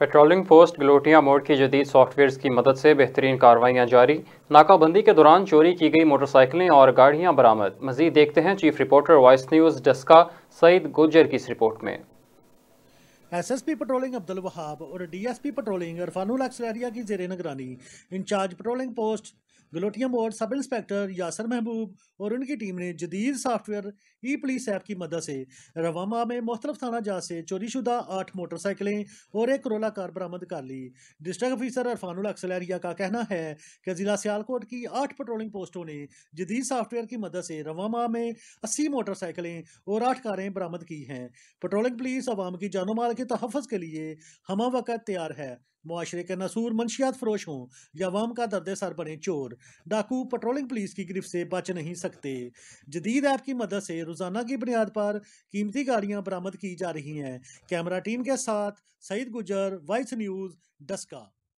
patrolling post Galotia मोड़ की जदीद सॉफ्टवेयर की मदद से बेहतरीन कार्रवाइयाँ जारी नाकाबंदी के दौरान चोरी की गई मोटरसाइकिलें और गाड़ियाँ बरामद मजीद देखते हैं chief reporter voice news Daska Saeed Gujjar की इस रिपोर्ट में एसएसपी पेट्रोलिंग अब्दुल वहाब और डीएसपी पेट्रोलिंग इरफानुल अक्सरिया की जेर निगरानी in charge patrolling post Galotia board sub inspector Yasir Mehboob और उनकी टीम ने जदीद सॉफ्टवेयर ई पुलिस ऐप की मदद से रवामा में मुख्तलफ थाना जहाँ से चोरीशुदा आठ मोटरसाइकिलें और एक करोला कार बरामद कर ली डिस्ट्रिक्ट ऑफिसर अरफानुल अक्सलैरिया का कहना है कि ज़िला सियालकोट की आठ पेट्रोलिंग पोस्टों ने जदीद सॉफ्टवेयर की मदद से रवामा में अस्सी मोटरसाइकिलें और आठ कारें बरामद की हैं पेट्रोलिंग पुलिस अवाम की जानों माल के तहफ़ के लिए हम वक़्त तैयार है माशरे के नसूर मंशियात फरोश हों या अवाम का दर्द सर बने चोर डाकू पेट्रोलिंग पुलिस की गिरफ्त से बच नहीं सकते जदीद ऐप की मदद से रोज़ाना की बुनियाद पर कीमती गाड़ियाँ बरामद की जा रही हैं कैमरा टीम के साथ सईद गुजर वाइस न्यूज़ डस्का